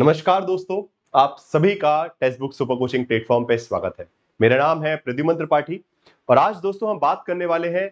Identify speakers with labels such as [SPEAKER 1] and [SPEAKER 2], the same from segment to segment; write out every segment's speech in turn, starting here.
[SPEAKER 1] नमस्कार दोस्तों आप सभी का textbook super coaching platform पे स्वागत है मेरा नाम है प्रद्युमन त्रिपाठी और आज दोस्तों हम बात करने वाले हैं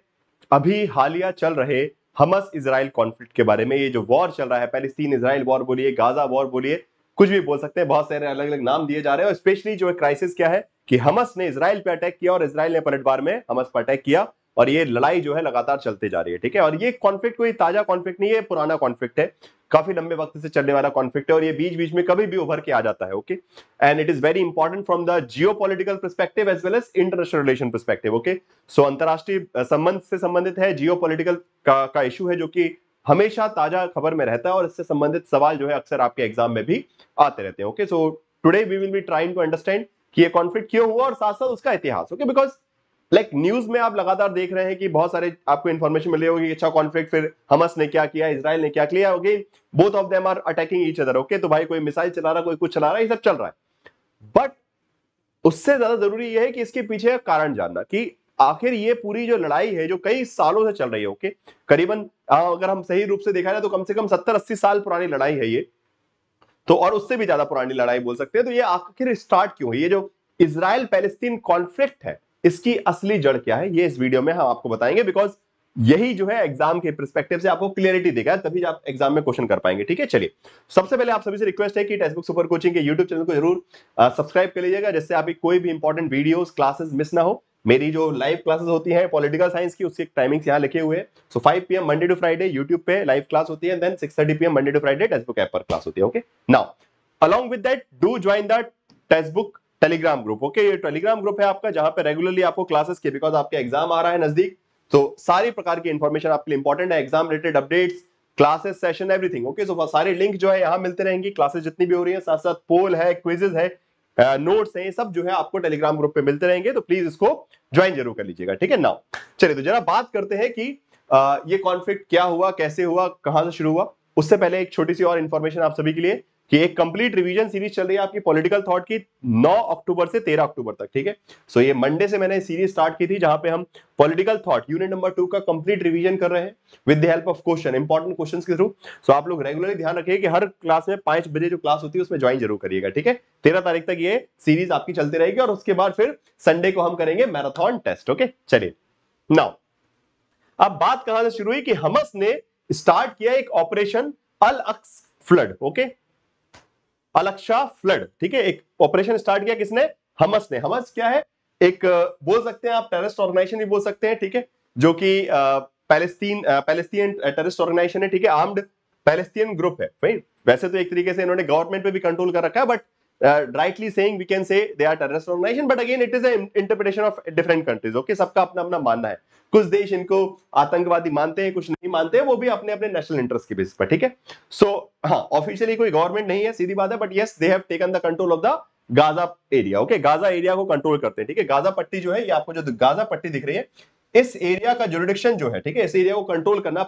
[SPEAKER 1] अभी हालिया चल रहे हमस इसराइल कॉन्फ्लिक्ट के बारे में ये जो वॉर चल रहा है पैलेस्तीन इसराइल वॉर बोलिए गाजा वॉर बोलिए कुछ भी बोल सकते हैं बहुत सारे अलग अलग नाम दिए जा रहे हैं और स्पेशली जो क्राइसिस क्या है कि हमस ने इसराइल पे अटैक किया और इसराइल ने पलटवार में हमस पर अटैक किया और ये लड़ाई जो है लगातार चलते जा रही है ठीक है और ये कॉन्फ्लिक्ट कोई ताजा कॉन्फ्लिक्ट नहीं है पुराना कॉन्फ्लिक्ट है काफी लंबे वक्त से चलने वाला कॉन्फ्लिक्ट है और ये बीच बीच में कभी भी उभर के आ जाता है okay and it is very important from the geopolitical perspective as well as international relation perspective okay so अंतर्राष्ट्रीय संबंध से संबंधित है जियो पोलिटिकल का, का इशू है जो कि हमेशा ताजा खबर में रहता है और इससे संबंधित सवाल जो है अक्सर आपके एग्जाम में भी आते रहते हैं okay so today we will be trying to understand कि ये कॉन्फ्लिक्ट क्यों हुआ और साथ साथ उसका इतिहास okay because like like, news में आप लगातार देख रहे हैं कि बहुत सारे आपको इन्फॉर्मेशन मिली होगी अच्छा कॉन्फ्लिक्ट फिर हमस ने क्या किया इसराइल ने क्या किया okay both of them are attacking each other okay तो भाई कोई मिसाइल चला रहा कोई कुछ चला रहा ये सब चल रहा है बट उससे ज्यादा जरूरी यह है कि इसके पीछे कारण जानना कि आखिर ये पूरी जो लड़ाई है जो कई सालों से चल रही है ओके करीबन हाँ, अगर हम सही रूप से देखा जाए तो कम से कम सत्तर अस्सी साल पुरानी लड़ाई है ये तो और उससे भी ज्यादा पुरानी लड़ाई बोल सकते हैं तो ये आखिर स्टार्ट क्यों है ये जो इसराइल पैलेस्तीन कॉन्फ्लिक्ट है इसकी असली जड़ क्या है ये इस वीडियो में हम आपको बताएंगे बिकॉज यही जो है एग्जाम के परस्पेक्टिव से आपको क्लियरिटी देगा तभी आप एग्जाम में क्वेश्चन कर पाएंगे ठीक है चलिए सबसे पहले आप सभी से रिक्वेस्ट है कि टेक्सबुक सुपर कोचिंग के यूट्यूब चैनल को जरूर सब्सक्राइब कर लीजिएगा जिससे आपकी कोई भी इंपॉर्टेंट वीडियो क्लासेस मिस ना हो मेरी जो लाइव क्लासेस होती है पॉलिटिकल साइंस की उसकी टाइमिंग्स यहाँ लिखे हुए so five PM Monday to Friday YouTube पे लाइव क्लास होती है then six thirty PM Monday to Friday textbook app पर क्लास होती है okay now along with do join the textbook Telegram group okay ये टेलीग्राम ग्रुप है आपका जहां पे रेगुलरली आपको क्लासेस के बिकॉज आपके एग्जाम आ रहा है नजदीक तो सारी प्रकार की इन्फॉर्मेशन आपके लिए इंपॉर्टेंट है exam related updates classes session everything okay so सारे लिंक जो है यहाँ मिलते रहेंगे क्लासेस जितनी भी हो रही है साथ साथ पोल है क्विजेज है नोट्स हैं सब जो है आपको टेलीग्राम ग्रुप पे मिलते रहेंगे तो प्लीज इसको ज्वाइन जरूर कर लीजिएगा ठीक है नाउ चलिए तो जरा बात करते हैं कि आ, ये कॉन्फ्लिक्ट क्या हुआ कैसे हुआ कहां से शुरू हुआ उससे पहले एक छोटी सी और इन्फॉर्मेशन आप सभी के लिए कि एक कंप्लीट रिवीजन सीरीज चल रही है आपकी पॉलिटिकल थॉट की 9 अक्टूबर से 13 अक्टूबर तक ठीक है सो ये मंडे से मैंने सीरीज स्टार्ट की थी जहां पे हम political thought unit number two का कंप्लीट रिवीजन कर रहे हैं with the help of question important questions के थ्रू सो आप लोग रेगुलरली ध्यान रखिए कि हर क्लास में पांच बजे जो क्लास होती है उसमें ज्वाइन जरूर करिएगा ठीक है तेरह तारीख तक ये सीरीज आपकी चलती रहेगी और उसके बाद फिर संडे को हम करेंगे मैराथन टेस्ट ओके चलिए नाउ अब बात कहां से शुरू हुई कि हमस ने स्टार्ट किया एक operation Al Aqsa flood okay Al Aqsa flood ठीक है एक ऑपरेशन स्टार्ट किया किसने हमस ने हमस क्या है एक बोल सकते हैं आप टेररिस्ट ऑर्गेनाइजेशन भी बोल सकते हैं ठीक है जो कि पैलेस्तीन पैलेस्तीन टेररिस्ट ऑर्गेनाइजेशन है ठीक है आर्म्ड पैलेस्तीन ग्रुप है वैसे तो एक तरीके से इन्होंने गवर्नमेंट पे भी कंट्रोल कर रखा है but uh, rightly saying we can say they are terrorist organization but again it is an interpretation of different countries okay सबका अपना अपना मानना है कुछ देश इनको आतंकवादी मानते हैं कुछ नहीं मानते हैं वो भी अपने अपने नेशनल इंटरेस्ट के बेस पर ठीक है सो हाँ ऑफिशियली कोई गवर्नमेंट नहीं है सीधी बात है but yes they have taken the control of the Gaza area okay Gaza area को कंट्रोल करते हैं ठीक है गाजा पट्टी जो है ये आपको जो गाजा पट्टी दिख रही है इस एरिया का जोरिडिक्शन जो है ठीक है इस एरिया को कंट्रोल करना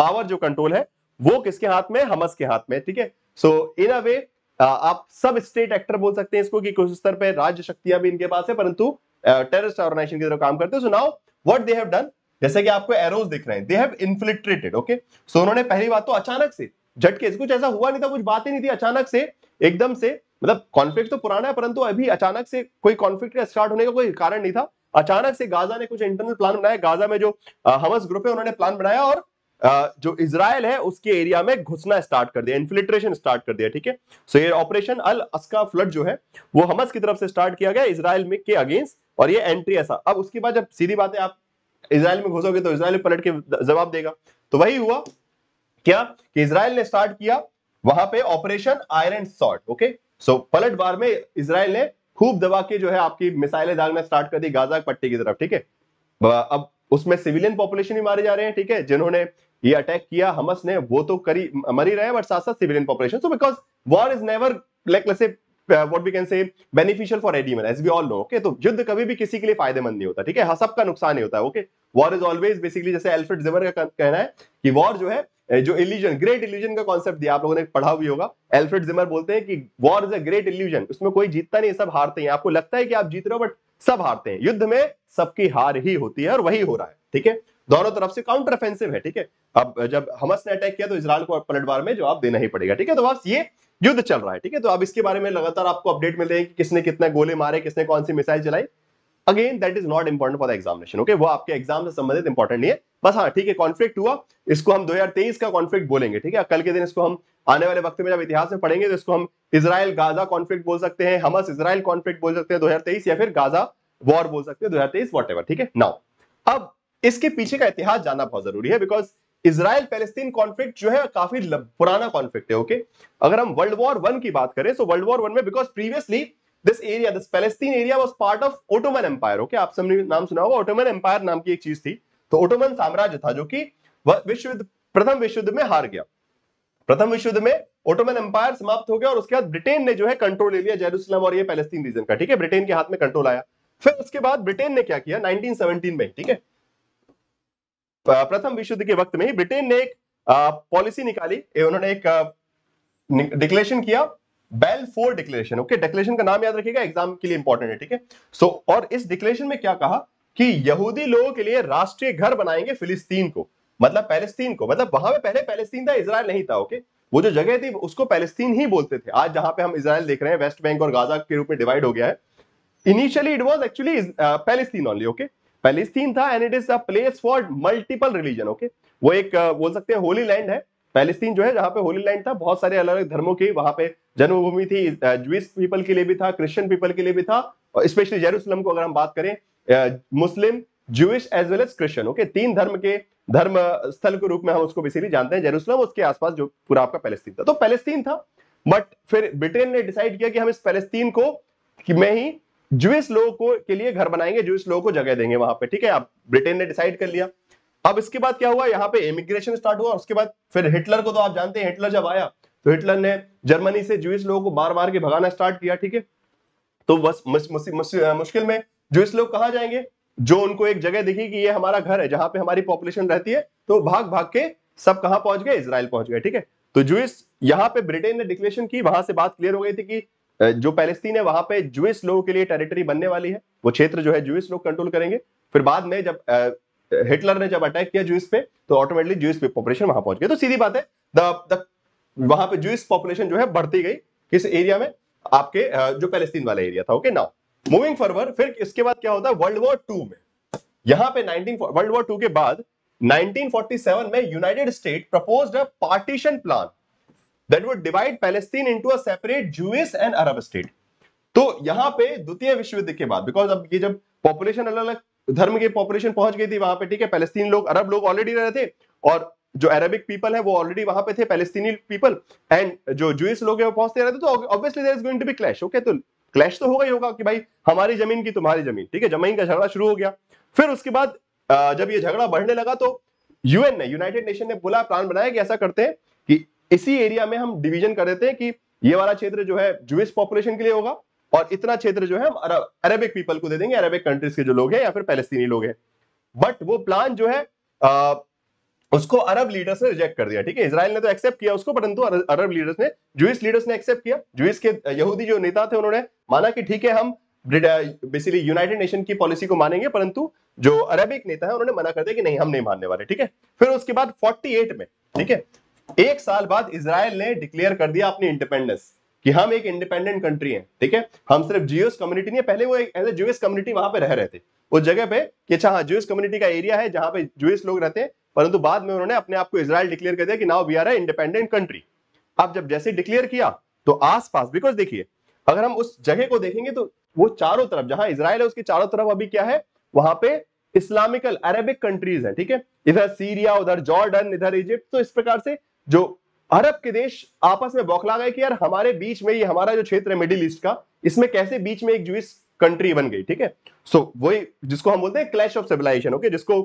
[SPEAKER 1] पावर जो कंट्रोल है वो किसके हाथ में हमस के हाथ में ठीक है सो इन अ वे आप सब स्टेट एक्टर बोल सकते हैं इसको कि कुछ स्तर पर राज्य शक्तियां भी इनके पास है परंतु टेररिस्ट ऑर्गेनाइजेशन की तरफ काम करते हैं so now what they have done जैसे कि आपको एरोज दिख रहे हैं they have infiltrated okay so उन्होंने पहली बात तो अचानक से झटके कुछ ऐसा हुआ नहीं था कुछ बात ही नहीं थी अचानक से एकदम से मतलब कॉन्फ्लिक्ट तो पुराना है परंतु अभी अचानक से कोई कॉन्फ्लिक्ट स्टार्ट होने का कोई कारण नहीं था अचानक से गाजा ने कुछ इंटरनल प्लान बनाया गाजा में जो हमस ग्रुप है उन्होंने प्लान बनाया और जो इसराइल है उसके एरिया में घुसना स्टार्ट कर दिया इन्फिल्ट्रेशन स्टार्ट कर दिया ठीक है सो ये ऑपरेशन अल अस्का फ्लड जो है वो हमस की तरफ से स्टार्ट किया गया इसराइल में के अगेंस्ट और ये एंट्री ऐसा अब उसके बाद जब सीधी बात है आप इसराइल में घुसोगे तो इसराइल पलट के जवाब देगा तो वही हुआ क्या कि इसराइल ने स्टार्ट किया वहां पे operation iron swords okay so पलट बार में इसराइल ने खूब दबा के जो है आपकी मिसाइलें दागना स्टार्ट कर दी गाजा पट्टी की तरफ ठीक है अब उसमें सिविलियन पॉपुलेशन भी मारे जा रहे हैं ठीक है जिन्होंने ये अटैक किया हमस ने वो तो करी मरी रहे बट साथ civilian population so because war is never like say what we can say beneficial for anyone as we all know okay तो युद्ध कभी भी किसी के लिए फायदेमंद नहीं होता ठीक है हाँ, सबका नुकसान ही होता है okay war is always basically जैसे एल्फ्रेड जेवर का कहना है कि वॉर जो है uh, जो इल्यूजन ग्रेट इल्यूजन का कॉन्सेप्ट दिया आप लोगों ने पढ़ा भी होगा एल्फ्रेड जिमर बोलते हैं कि war is a great illusion उसमें कोई जीतता नहीं सब हारते हैं आपको लगता है कि आप जीत रहे हो बट सब हारते हैं युद्ध में सबकी हार ही होती है और वही हो रहा है ठीक है दोनों तरफ से काउंटर ऑफेंसिव है ठीक है अब जब हमस ने अटैक किया तो इसराइल को पलटवार में जवाब देना ही पड़ेगा ठीक है तो बस ये युद्ध चल रहा है ठीक है तो अब इसके बारे में लगातार आपको अपडेट मिल रही है कि किसने कितने गोले मारे किसने कौन सी मिसाइल चलाई again that is not important for the examination okay वो आपके एग्जाम से संबंधित इंपॉर्टेंट नहीं है बस हाँ ठीक है कॉन्फ्लिक्ट हुआ इसको हम 2023 का कॉन्फ्लिक्ट बोलेंगे ठीक है कल के दिन इसको हम आने वाले वक्त में जब इतिहास में पढ़ेंगे तो इसको हम इसराइल गाजा कॉन्फ्लिक्ट बोल सकते हैं हमस इसराइल कॉन्फ्लिक्ट बोल सकते हैं दो या फिर गाजा वॉर बोल सकते हैं दो वॉट ठीक है नाउ अब इसके पीछे का इतिहास जानना बहुत जरूरी है बिकॉज इसराइल पैलेस्तीन कॉन्फ्लिक्ट जो है काफी पुराना कॉन्फ्लिक्ट है ओके अगर हम वर्ल्ड वॉर वन की बात करें तो वर्ल्ड वॉर वन में because previously this area this Palestine area was part of Ottoman empire okay आप सबने नाम सुना होगा ओटोमन एम्पायर नाम की एक चीज थी तो ओटोमन साम्राज्य था जो कि विश्व युद्ध प्रथम विश्व युद्ध में हार गया प्रथम विश्व युद्ध में ओटोमन एम्पायर समाप्त हो गया और उसके बाद ब्रिटेन ने जो है कंट्रोल ले लिया जेरूसलम और ये पैलेस्तीन रीजन का ठीक है ब्रिटेन के हाथ में कंट्रोल आया फिर उसके बाद ब्रिटेन ने क्या किया 1917 में ठीक है प्रथम विश्व युद्ध के वक्त में ब्रिटेन ने एक पॉलिसी निकाली उन्होंने एक डिक्लेरेशन किया Balfour declaration okay declaration का नाम याद रखिएगा एग्जाम के लिए इंपॉर्टेंट है ठीक है सो और इस डिक्लेरेशन में क्या कहा कि यहूदी लोगों के लिए राष्ट्रीय घर बनाएंगे फिलिस्तीन को मतलब पैलेस्तीन को मतलब वहां पे पहले पैलेस्तीन था इसराइल नहीं था ओके वो जो जगह थी उसको पैलेस्तीन ही बोलते थे आज जहां पे हम इसराइल देख रहे हैं वेस्ट बैंक और गाजा के रूप में डिवाइड हो गया है initially it was actually Palestine only okay Palestine था and it is a place for multiple religion okay वो एक बोल सकते हैं होली लैंड है पैलेस्टीन जो है जहां पे होली लैंड था बहुत सारे अलग अलग धर्मों की वहां पे जन्मभूमि थी ज्यूस पीपल के लिए भी था क्रिश्चियन पीपल के लिए भी था और स्पेशली जेरूसलम को अगर हम बात करें Muslim Jewish as well as Christian okay तीन धर्म के धर्म स्थल के रूप में हम उसको बेसिकली जानते हैं जेरूसलम उसके आसपास जो पूरा आपका पैलेस्तीन था तो पैलेस्तीन था बट फिर ब्रिटेन ने डिसाइड किया कि हम इस पैलेस्तीन को कि मैं ही ज्यूस लोगों को के लिए घर बनाएंगे ज्यूस लोगों को जगह देंगे वहां पे ठीक है आप ब्रिटेन ने डिसाइड कर लिया अब इसके बाद क्या हुआ यहाँ पे इमिग्रेशन स्टार्ट हुआ उसके बाद फिर हिटलर को तो आप जानते हैं हिटलर जब आया तो हिटलर ने जर्मनी से ज्यूस लोगों को बार बार के भगाना स्टार्ट किया ठीक है तो बस मुश्किल में ज्यूस लोग कहा जाएंगे जो उनको एक जगह दिखी कि ये हमारा घर है जहां पे हमारी पॉपुलेशन रहती है तो भाग भाग के सब कहा पहुंच गए इसराइल पहुंच गए ठीक है तो जूस यहाँ पे ब्रिटेन ने डिक्लेरेशन की वहां से बात क्लियर हो गई थी कि जो पैलेस्तीन है वहां पे जुइस लोगों के लिए टेरिटरी बनने वाली है वो क्षेत्र जो है जुइस लोग कंट्रोल करेंगे फिर बाद में जब हिटलर ने जब अटैक किया जुइस पे तो ऑटोमेटिकली जुइस पॉपुलेशन वहां पहुंच गई तो सीधी बात है द द वहां पे जुइस पॉपुलेशन जो है बढ़ती गई किस एरिया में आपके जो पैलेस्तीन वाला एरिया था ओके नाउ मूविंग फॉरवर्ड फिर इसके बाद क्या होता है वर्ल्ड वॉर टू में यहां पे 19 वर्ल्ड वॉर टू के बाद 1947 में United State proposed a partition plan that would divide Palestine into a separate Jewish and Arab state. तो यहाँ पे द्वितीय विश्व युद्ध के बाद बिकॉज अब ये जब पॉपुलेशन अलग अलग धर्म के पॉपुलेशन पहुंच गई थी वहां पे ठीक है पैलेस्तीन लोग अरब लोग ऑलरेडी रह रहे थे और जो अरेबिक पीपल है वो ऑलरेडी वहां पे थे पैलेस्तीनी पीपल एंड जो जूस लोग है वो पहुंचते रहते तो obviously there is going to be clash okay तो क्लैश तो होगा ही होगा कि भाई हमारी जमीन की तुम्हारी जमीन ठीक है जमीन का झगड़ा शुरू हो गया फिर उसके बाद जब ये झगड़ा बढ़ने लगा तो यूएन ने यूनाइटेड नेशन ने बोला प्लान बनाया कि ऐसा करते हैं इसी एरिया में हम डिवीजन कर देते हैं कि ये वाला क्षेत्र जो है जुइस पॉपुलेशन के लिए होगा और इतना क्षेत्र जो है हम अरेबिक पीपल को दे देंगे अरेबिक कंट्रीज के जो लोग हैं या फिर पैलेस्तीनी लोग हैं बट वो प्लान जो है आ, उसको अरब लीडर्स ने रिजेक्ट कर दिया ठीक है इसराइल ने तो एक्सेप्ट किया उसको परंतु अरब लीडर्स ने जुइस लीडर्स ने एक्सेप्ट किया जुइस के यहूदी जो नेता थे उन्होंने माना कि ठीक है हम बेसिकली यूनाइटेड नेशन की पॉलिसी को मानेंगे परंतु जो अरेबिक नेता है उन्होंने मना कर दिया कि नहीं हम नहीं मानने वाले ठीक है फिर उसके बाद फोर्टी में ठीक है एक साल बाद इसराइल ने डिक्लेयर कर दिया अपनी इंडिपेंडेंस कि हम एक इंडिपेंडेंट कंट्री हैं ठीक है हम सिर्फ जियोस कम्युनिटी नहीं है पहले वो एज ए जूस कम्युनिटी वहां पे रह रहे थे उस जगह पे कि अच्छा हाँ जूस कम्युनिटी का एरिया है जहां पे जूस लोग रहते हैं परंतु बाद में उन्होंने अपने आप को इसराइल डिक्लेयर कर दिया कि now we are a independent country अब जब जैसे डिक्लेयर किया तो आस बिकॉज देखिए अगर हम उस जगह को देखेंगे तो वो चारों तरफ जहां इसराइल है उसके चारों तरफ अभी क्या है वहां पे इस्लामिकल अरेबिक कंट्रीज है ठीक है इधर सीरिया उधर जॉर्डन इधर इजिप्ट तो इस प्रकार से जो अरब के देश आपस में बौखला गए कि यार हमारे बीच में ये हमारा जो क्षेत्र है मिडिल ईस्ट का इसमें कैसे बीच में एक जुइस कंट्री बन गई ठीक है सो वही जिसको हम बोलते हैं क्लैश ऑफ सिविलाइजेशन ओके जिसको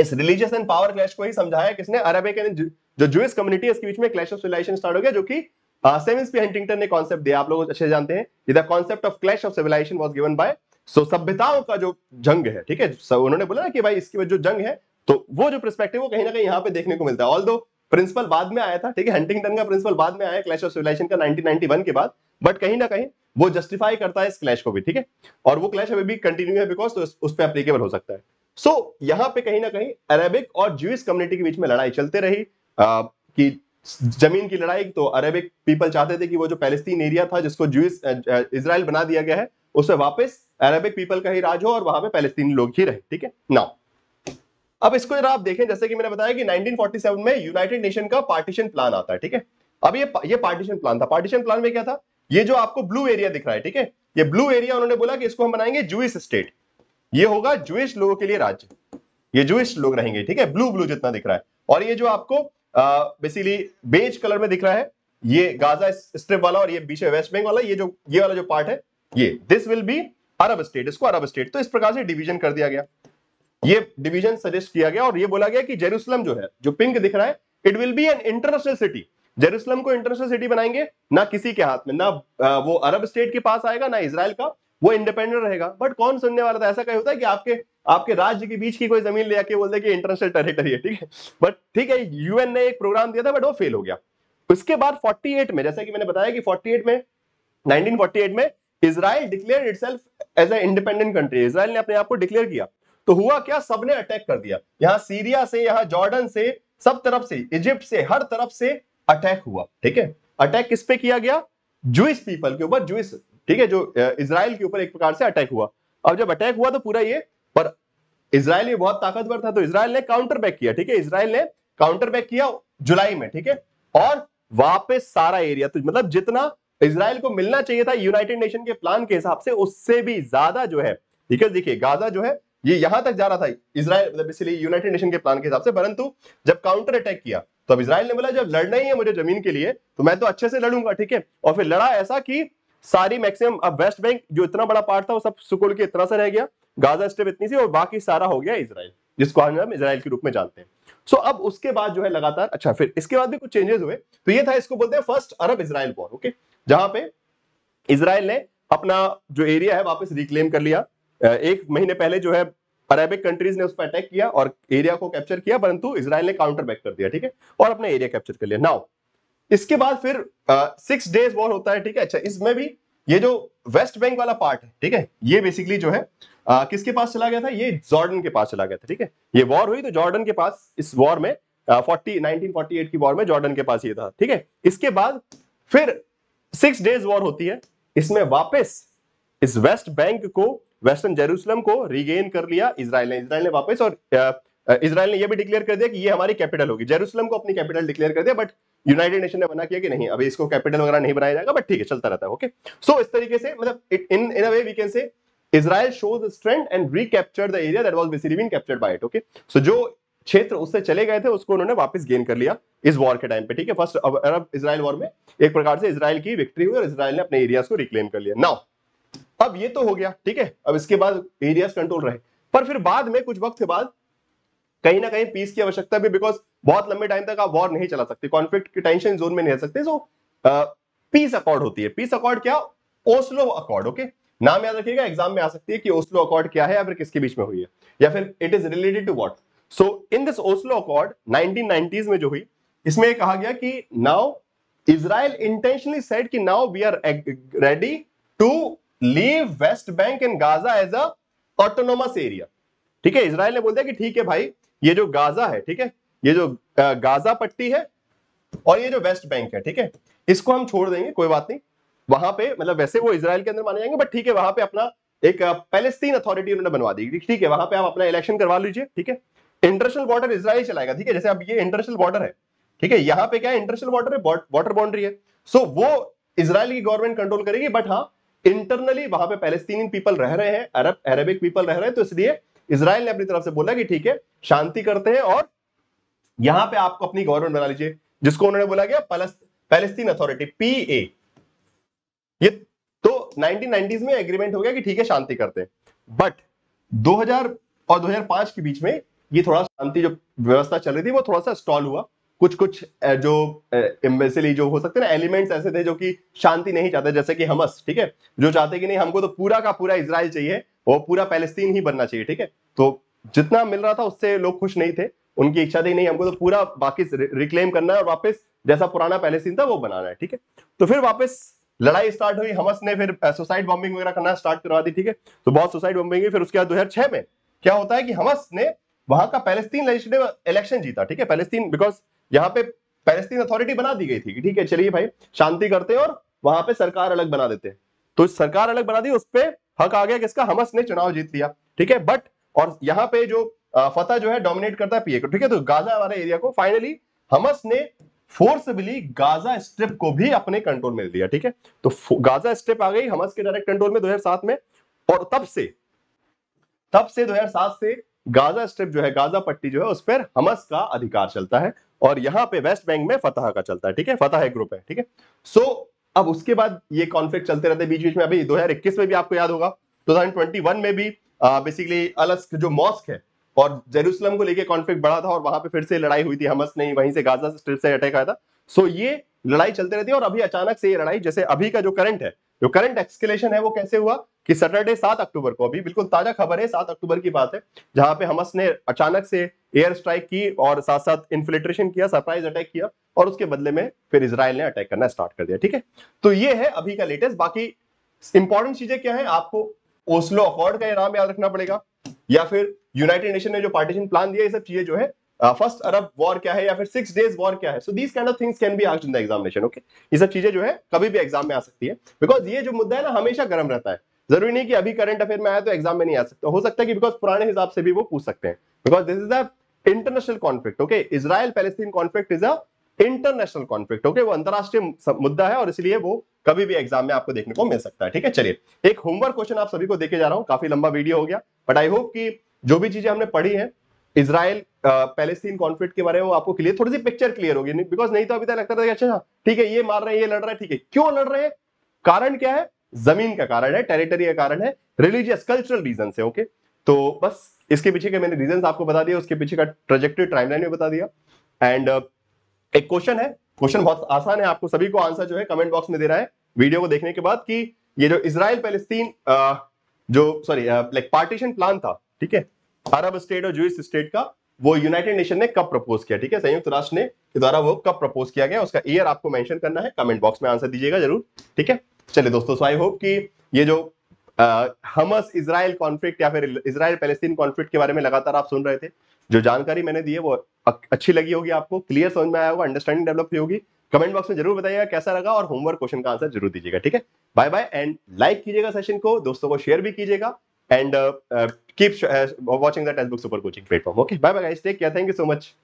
[SPEAKER 1] इस रिलीजियस एंड पावर क्लैश को ही समझाया किसने अरब के जो जुइस कम्युनिटी है इसके बीच में क्लैश ऑफ सिविलाइजेशन स्टार्ट हो गया जो कि सेविंस पी हंटिंगटन ने कॉन्सेप्ट दिया आप लोग अच्छे जानते हैं इधर concept of clash of civilization was given by so सभ्यताओं का जो जंग है ठीक है उन्होंने बोला ना कि भाई इसकी जो जंग है तो वो जो प्रस्पेक्टिव वो कहीं ना कहीं यहाँ पे देखने को मिलता है ऑल प्रिंसिपल बाद में आया था ठीक है हंटिंगटन का प्रिंसिपल बाद में आया क्लैश ऑफ सिविलाइजेशन का 1991 के बाद बट कहीं ना कहीं वो जस्टिफाई करता है इस क्लैश को भी ठीक है और वो क्लैश अभी भी कंटिन्यू है बिकॉज तो उस पर अप्लीकेबल हो सकता है सो so, यहाँ पे कहीं ना कहीं अरेबिक और ज्यूस कम्युनिटी के बीच में लड़ाई चलते रही आ, कि जमीन की लड़ाई तो अरेबिक पीपल चाहते थे कि वो जो पैलेस्तीन एरिया था जिसको ज्यूस इसराइल बना दिया गया है उसमें वापस अरेबिक पीपल का ही राज हो और वहां पे पैलेस्तीनी लोग ही रहे ठीक है नाउ अब इसको जरा आप देखें जैसे कि मैंने बताया कि 1947 में यूनाइटेड नेशन का पार्टीशन प्लान आता है ठीक है अब ये ये पार्टीशन प्लान था पार्टीशन प्लान में क्या था ये जो आपको ब्लू एरिया दिख रहा है ठीक है ये ब्लू एरिया उन्होंने बोला कि इसको हम बनाएंगे जुइस स्टेट ये होगा जुइस लोगों के लिए राज्य ये जुइस लोग रहेंगे ठीक है ब्लू ब्लू जितना दिख रहा है और ये जो आपको बेसिकली बेज कलर में दिख रहा है ये गाजा स्ट्रिप वाला और ये बीच वेस्ट बैंक वाला ये जो ये वाला जो पार्ट है ये this will be Arab state इसको अरब स्टेट तो इस प्रकार से डिवीजन कर दिया गया ये डिवीजन सजेस्ट किया गया और ये बोला गया कि जेरूसलम जो है जो पिंक दिख रहा है it will be an international city Jerusalem को इंटरनेशनल सिटी बनाएंगे ना किसी के हाथ में ना वो अरब स्टेट के पास आएगा ना इसराइल का वो इंडिपेंडेंट रहेगा बट कौन सुनने वाला था ऐसा कहीं होता है कि आपके आपके राज्य के बीच की कोई जमीन ले आके बोलते कि इंटरनेशनल टेरिटरी है ठीक है बट ठीक है यूएन ने एक प्रोग्राम दिया था बट वो फेल हो गया उसके बाद 48 में जैसा कि मैंने बताया कि 48 में 1948 में Israel declare itself as a independent country Israel ने अपने आप को डिक्लेयर किया तो हुआ क्या सबने अटैक कर दिया यहां सीरिया से यहां जॉर्डन से सब तरफ से इजिप्ट से हर तरफ से अटैक हुआ ठीक है अटैक किस पे किया गया जुइस पीपल के ऊपर जुइस ठीक है जो इसराइल के ऊपर एक प्रकार से अटैक हुआ अब जब अटैक हुआ तो पूरा ये पर इसराइल ये बहुत ताकतवर था तो इसराइल ने काउंटर बैक किया ठीक है इसराइल ने काउंटर बैक किया जुलाई में ठीक है और वापस सारा एरिया तो मतलब जितना इसराइल को मिलना चाहिए था यूनाइटेड नेशन के प्लान के हिसाब से उससे भी ज्यादा जो है ठीक है देखिए गाजा जो है ये यहां तक जा रहा था इसराइल मतलब इसलिए यूनाइटेड नेशन के प्लान के हिसाब से परंतु जब काउंटर अटैक किया तो अब इसराइल ने बोला जब लड़ना ही है मुझे जमीन के लिए तो मैं तो अच्छे से लड़ूंगा ठीक है और फिर लड़ा ऐसा कि सारी मैक्सिमम अब वेस्ट बैंक जो इतना बड़ा पार्ट था वो सब सुकुल के इतना सा रह गया गाजा स्टेप इतनी सी और बाकी सारा हो गया इसराइल जिसको हम इसराइल के रूप में जानते हैं सो अब उसके बाद जो है लगातार अच्छा फिर इसके बाद भी कुछ चेंजेस हुए तो ये था इसको बोलते हैं first Arab Israel war okay जहां पे इसराइल ने अपना जो एरिया है वापस रिक्लेम कर लिया एक महीने पहले जो है अरेबिक कंट्रीज ने उस पर अटैक किया और एरिया को कैप्चर किया परंतु इसराइल ने काउंटर बैक कर दिया ठीक है और अपना एरिया कैप्चर कर लिया नाउ इसके बाद फिर सिक्स डेज वॉर होता है ठीक है अच्छा इसमें भी ये जो वेस्ट बैंक वाला पार्ट है ठीक है ये बेसिकली जो है आ, किसके पास चला गया था ये जॉर्डन के पास चला गया था ठीक है ये वॉर हुई तो जॉर्डन के पास इस वॉर में फोर्टी नाइनटीन की वॉर में जॉर्डन के पास ये था ठीक है इसके बाद फिर सिक्स डेज वॉर होती है इसमें वापस इस वेस्ट बैंक को वेस्टर्न जेरूसलम को रिगेन कर लिया इसराइल ने इसराइल ने वापस और इसराइल ने यह भी डिक्लेयर कर दिया कि ये हमारी कैपिटल होगी जेरूसलम को अपनी कैपिटल डिक्लेयर कर दिया बट यूनाइटेड नेशन ने मना किया कि नहीं अभी इसको कैपिटल वगैरह नहीं बनाया जाएगा बट ठीक है चलता रहता है ओके सो so, इस तरीके से मतलब in in a way we can say Israel shows strength and recapture the area that was basically been captured by it okay so जो क्षेत्र उससे चले गए थे उसको उन्होंने वापस गेन कर लिया इस वॉर के टाइम पे ठीक है फर्स्ट अरब इसराइल वॉर में एक प्रकार से इसराइल की विक्ट्री हुई और इसराइल ने अपने एरियाज को रिक्लेम कर लिया नाउ अब ये तो हो गया ठीक है अब इसके बाद एरियाज कंट्रोल रहे पर फिर बाद में कुछ वक्त के बाद कहीं ना कहीं पीस की आवश्यकता भी बिकॉज बहुत लंबे टाइम तक आप वॉर नहीं चला सकते कॉन्फ्लिक्ट की टेंशन जोन में नहीं रह सकते सो पीस अकॉर्ड होती है पीस अकॉर्ड क्या ओस्लो अकॉर्ड ओके नाम याद रखिएगा एग्जाम में आ सकती है कि ओस्लो अकॉर्ड क्या है या फिर किसके बीच में हुई है या फिर it is related to what so in this Oslo accord nineteen में जो हुई इसमें कहा गया कि नाउ इसराइल इंटेंशनली सेट कि now we are ready to leave West Bank and Gaza as autonomous area ठीक है इसराइल ने बोल दिया कि ठीक है भाई ये जो गाजा है ठीक है ये जो गाजा पट्टी है और ये जो वेस्ट बैंक है ठीक है इसको हम छोड़ देंगे कोई बात नहीं वहां पे मतलब वैसे वो इसराइल के अंदर माने जाएंगे बट ठीक है वहां पे अपना एक पैलेस्तीन अथॉरिटी उन्होंने बनवा दी ठीक है वहां पे आप अपना इलेक्शन करवा लीजिए ठीक है इंटरनेशनल बॉर्डर इसराइल चलाएगा ठीक है जैसे अब ये इंटरनेशनल बॉर्डर है ठीक है यहाँ पे क्या है इंटरनेशनल बॉर्डर है वॉटर बाउंड्री है सो वो इसराइल की गवर्नमेंट कंट्रोल करेगी बट हाँ इंटरनली वहां पे पैलेस्तीनियन पीपल रह रहे हैं अरब अरेबिक पीपल रह रहे हैं तो इसलिए इसराइल ने अपनी तरफ से बोला कि ठीक है शांति करते हैं और यहां पे आपको अपनी गवर्नमेंट बना लीजिए जिसको उन्होंने बोला गया पैलेस्तीन अथॉरिटी पी ए ये तो 1990s में एग्रीमेंट हो गया कि ठीक है शांति करते हैं बट 2000 और 2005 के बीच में ये थोड़ा शांति जो व्यवस्था चल रही थी वो थोड़ा सा स्टॉल हुआ कुछ कुछ जो बेसिकली जो हो सकते ना एलिमेंट्स ऐसे थे जो कि शांति नहीं चाहते जैसे कि हमस ठीक है जो चाहते कि नहीं हमको तो पूरा का पूरा इसराइल चाहिए वो पूरा पैलेस्तीन ही बनना चाहिए ठीक है तो जितना मिल रहा था उससे लोग खुश नहीं थे उनकी इच्छा थी नहीं हमको तो पूरा बाकी रिक्लेम करना है और वापस जैसा पुराना पैलेस्तीन था वो बनाना है ठीक है तो फिर वापस लड़ाई स्टार्ट हुई हमस ने फिर सुसाइड बॉम्बिंग वगैरह करना स्टार्ट करवा दी ठीक है तो बहुत सुसाइड बॉम्बिंग फिर उसके बाद दो में क्या होता है कि हमस ने वहां का पैलेस्तीन लेजिस्लेटिव इलेक्शन जीता ठीक है पैलेस्तीन बिकॉज यहाँ पे पैलेस्तीन अथॉरिटी बना दी गई थी ठीक है चलिए भाई शांति करते और वहां पे सरकार अलग बना देते तो सरकार अलग बना दी उस पर हक आ गया किसका हमस ने चुनाव जीत लिया ठीक है बट और यहाँ पे जो फतेह जो है डोमिनेट करता है पीए को ठीक है तो गाजा वाले एरिया को फाइनली हमस ने फोर्सबली गाजा स्ट्रिप को भी अपने कंट्रोल में लिया ठीक है तो गाजा स्ट्रिप आ गई हमस के डायरेक्ट कंट्रोल में 2007 में और तब से तब से 2007 से गाजा स्ट्रिप जो है गाजा पट्टी जो है उस पर हमस का अधिकार चलता है और यहाँ पे वेस्ट बैंक में फतह का चलता है ठीक है फतह ग्रुप है ठीक है सो अब उसके बाद ये कॉन्फ्लिक्ट चलते रहते बीच बीच में अभी दो में भी आपको याद होगा टू में भी बेसिकली अलस्क जो मॉस्क है और जेरूसलम को लेके कॉन्फ्लिक्ट बढ़ा था और वहां पे फिर से लड़ाई हुई थी हमस ने वहीं से गाजा स्ट्रिप से अटैक आया था सो ये लड़ाई चलते रहती है और अभी अचानक से ये लड़ाई जैसे अभी का जो करंट है जो करंट एक्सकेलेशन है वो कैसे हुआ कि सैटरडे सात अक्टूबर को अभी बिल्कुल ताजा खबर है सात अक्टूबर की बात है जहां पे हमस ने अचानक से एयर स्ट्राइक की और साथ साथ इन्फिल्ट्रेशन किया सरप्राइज अटैक किया और उसके बदले में फिर इसराइल ने अटैक करना स्टार्ट कर दिया ठीक है तो ये है अभी का लेटेस्ट बाकी इंपॉर्टेंट चीजें क्या है आपको ओस्लो अकॉर्ड का नाम याद रखना पड़ेगा या फिर यूनाइटेड नेशन ने जो पार्टीशन प्लान दिया ये सब चीजें जो है फर्स्ट uh, अरब वॉर क्या है या फिर सिक्स डेज वॉर क्या है so these kind of things can be asked in the examination okay ये सब चीजें जो है कभी भी एग्जाम में आ सकती है बिकॉज ये जो मुद्दा है ना हमेशा गर्म रहता है जरूरी नहीं कि अभी करंट अफेयर में आया तो एग्जाम में नहीं आ सकता हो सकता है कि बिकॉज पुराने हिसाब से भी वो पूछ सकते हैं because this is a international conflict okay Israel Palestine conflict is a international conflict okay वो अंतरराष्ट्रीय मुद्दा है और इसलिए वो कभी भी एग्जाम में आपको देखने को मिल सकता है ठीक है चलिए एक होमवर्क क्वेश्चन आप सभी को देखे जा रहा हूँ काफी लंबा वीडियो हो गया बट आई होप कि जो भी चीजें हमने पढ़ी है इसराइल पैलेस्तीन कॉन्फ्लिक्ट के बारे में आपको क्लियर थोड़ी सी पिक्चर क्लियर होगी बिकॉज नहीं तो अभी तक लगता था अच्छा ठीक है ये मार रहे हैं ये लड़ रहे हैं ठीक है क्यों लड़ रहे हैं कारण क्या है जमीन का कारण है टेरिटरी का कारण है रिलीजियस कल्चरल रीजन है ओके तो बस इसके पीछे के मैंने रीजन आपको बता दिया उसके पीछे का ट्रेजेक्टरी टाइमलाइन भी बता दिया एंड uh, एक क्वेश्चन है क्वेश्चन बहुत आसान है आपको सभी को आंसर जो है कमेंट बॉक्स में दे रहा है वीडियो को देखने के बाद कि ये जो इसराइल पैलेस्तीन जो सॉरी लाइक पार्टीशन प्लान था ठीक है अरब स्टेट और जूस स्टेट का वो यूनाइटेड नेशन ने कब प्रपोज किया ठीक है संयुक्त राष्ट्र ने के द्वारा वो कब प्रपोज किया गया उसका ईयर आपको मेंशन करना है कमेंट बॉक्स में आंसर दीजिएगा जरूर ठीक है चलिए दोस्तों सो आई होप कि ये जो हमस इसराइल कॉन्फ्लिक्ट या फिर इसराइल पैलेस्तीन कॉन्फ्लिक्ट के बारे में लगातार आप सुन रहे थे जो जानकारी मैंने दी है वो अच्छी लगी होगी आपको क्लियर समझ में आया होगा अंडरस्टैंडिंग डेवलप हुई होगी कमेंट बॉक्स में जरूर बताइएगा कैसा लगा और होमवर्क क्वेश्चन का आंसर जरूर दीजिएगा ठीक है बाय बाय एंड लाइक कीजिएगा सेशन को दोस्तों को शेयर भी कीजिएगा and uh, uh, keep uh, watching the textbook super coaching platform. Okay, bye bye guys. Take care. Thank you so much.